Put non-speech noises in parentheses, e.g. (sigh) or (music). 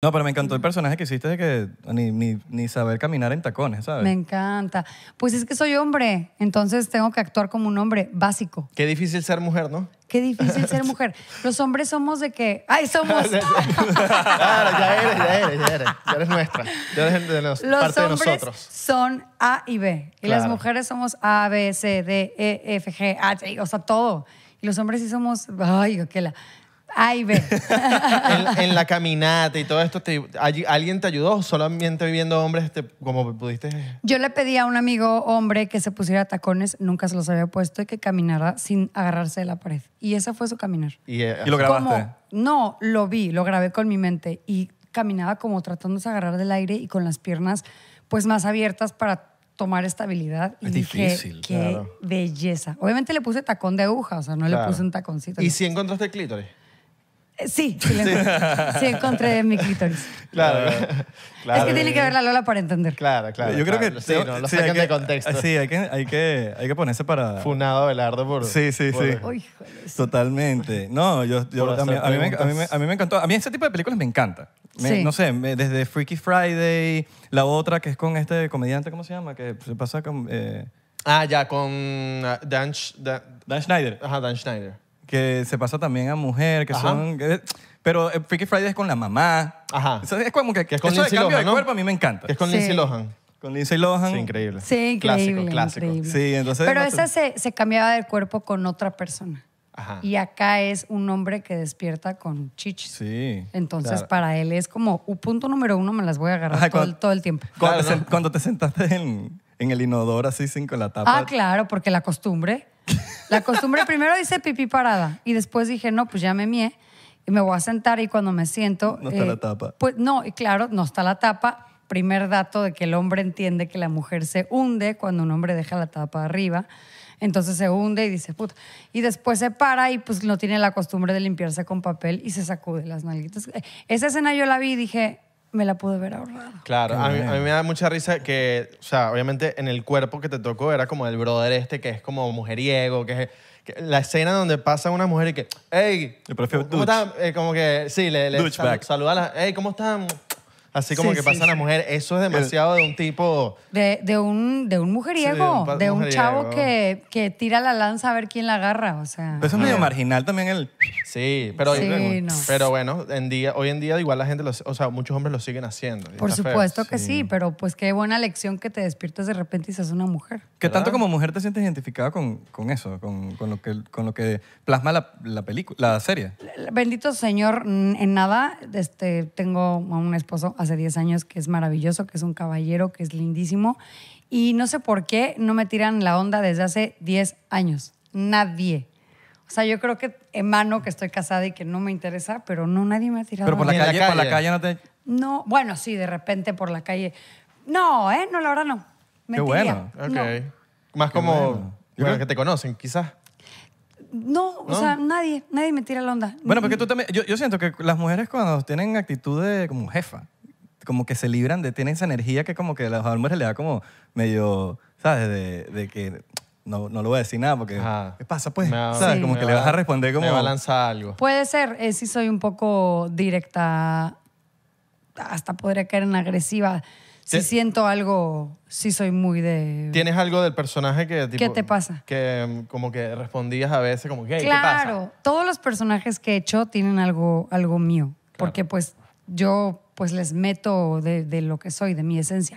No, pero me encantó el personaje que hiciste de que ni, saber caminar en tacones, ¿sabes? Me encanta. Pues es que soy hombre, entonces tengo que actuar como un hombre básico. Qué difícil ser mujer, ¿no? Qué difícil ser (laughs) mujer. Los hombres somos de que, ¡ay, somos! (laughs) claro, ya eres, ya eres, ya eres. Ya eres nuestra. Ya eres de nosotros. parte de nosotros. son A y B. Y las mujeres somos A, B, C, D, E, F, G, H, o sea, todo. Y los hombres sí somos, ¡ay, qué la! Ay, ve. (laughs) en, la caminata y todo esto, ¿alguien te ayudó solamente viviendo hombres como pudiste? Yo le pedí a un amigo hombre que se pusiera tacones, nunca se los había puesto, y que caminara sin agarrarse de la pared. Y ese fue su caminar. ¿Y, eh, lo grabaste? no, lo vi, lo grabé con mi mente y caminaba como tratándose de agarrar del aire y con las piernas pues más abiertas para tomar estabilidad difícil, qué belleza. Obviamente le puse tacón de aguja, o sea, no le puse un taconcito. ¿Y si encontraste el clítoris? Eh, sí, sí, encontré. Sí. encontré mi clítoris. Claro, claro. Es que tiene que ver la Lola para entender. Claro, claro. Yo creo que... Sí, no, lo sí, sacan de contexto. Sí, hay que, hay, que, hay que ponerse para... Funado Velardo por... Sí, sí, sí. Totalmente. No, yo... yo a, mí, a, mí me, a, mí me, encantó. A mí ese tipo de películas me encanta. no sé, desde Freaky Friday, la otra que es con este comediante, ¿cómo se llama? Que se pasa con... Eh, ah, ya, con ah, Dan, Dan, Dan Schneider. Ajá, Dan Schneider que se pasa también a mujer, que son... pero eh, Freaky Friday es con la mamá. Ajá. es como que, es con eso de cambio de Lohan, cuerpo a mí me encanta. es con Lindsay Lohan. Con Lindsay Lohan. Sí, increíble. Sí, increíble, Clásico, Sí, entonces... Pero esa se, cambiaba de cuerpo con otra persona. Ajá. Y acá es un hombre que despierta con chichis. Sí. Entonces, para él es como, un punto número uno me las voy a agarrar todo, el- tiempo. Cuando, te, cuando te sentaste en, en el inodoro así sin con la tapa. Ah, claro, porque la costumbre. La costumbre primero dice pipí parada y después dije, no, pues ya me mié y me voy a sentar y cuando me siento... No está la eh, tapa. Pues no, y claro, no está la tapa. Primer dato de que el hombre entiende que la mujer se hunde cuando un hombre deja la tapa arriba. Entonces se hunde y dice, puta. Y después se para y pues no tiene la costumbre de limpiarse con papel y se sacude las nalguitas. Esa escena yo la vi y dije, me la pude ver ahorrada. Claro, a mí, me da mucha risa que, o sea, obviamente en el cuerpo que te tocó era como el brother este que es como mujeriego, que es la escena donde pasa una mujer y que, hey, ¿cómo están? Eh, como que, sí, le, le sal- saluda hey, ¿cómo están? Así como que pasa a la mujer, eso es demasiado de un tipo... De, un, de un mujeriego, de un, chavo que, que, tira la lanza a ver quién la agarra, o sea... Eso es medio marginal también el... Sí, pero, pero bueno, en día, hoy en día igual la gente, o sea, muchos hombres lo siguen haciendo. Por supuesto que sí. pero pues qué buena lección que te despiertas de repente y seas una mujer. ¿Qué tanto como mujer te sientes identificada con, eso, con, lo que, con lo que plasma la, película, la serie? Bendito Señor, en nada, este, tengo a un esposo hace 10 años que es maravilloso, que es un caballero, que es lindísimo. Y no sé por qué no me tiran la onda desde hace 10 años. Nadie. O sea, yo creo que emano que estoy casada y que no me interesa, pero no, nadie me ha tirado. la, por la calle no bueno, sí, de repente por la calle. No, ¿eh? No, la verdad no. Qué bueno. Más como Yo creo- que te conocen, quizás. No, o sea, nadie, nadie me tira la onda. Bueno, porque mm. tú también. Yo, yo siento que las mujeres cuando tienen actitud como jefa, como que se libran de, tienen esa energía que como que a los hombres le da como medio, ¿sabes? De, que no, no, lo voy a decir nada porque ¿qué pasa pues? ¿Sabes? como que le vas a responder como... Me va a lanzar algo. Puede ser, eh, si soy un poco directa, hasta podría caer en agresiva. Si siento algo, si soy muy de... ¿Tienes algo del personaje que... Tipo, ¿Qué te pasa? Que mm, como que respondías a veces como, que claro, ¿qué pasa? Claro, todos los personajes que he hecho tienen algo, algo mío. Porque pues yo pues les meto de, de lo que soy, de mi esencia.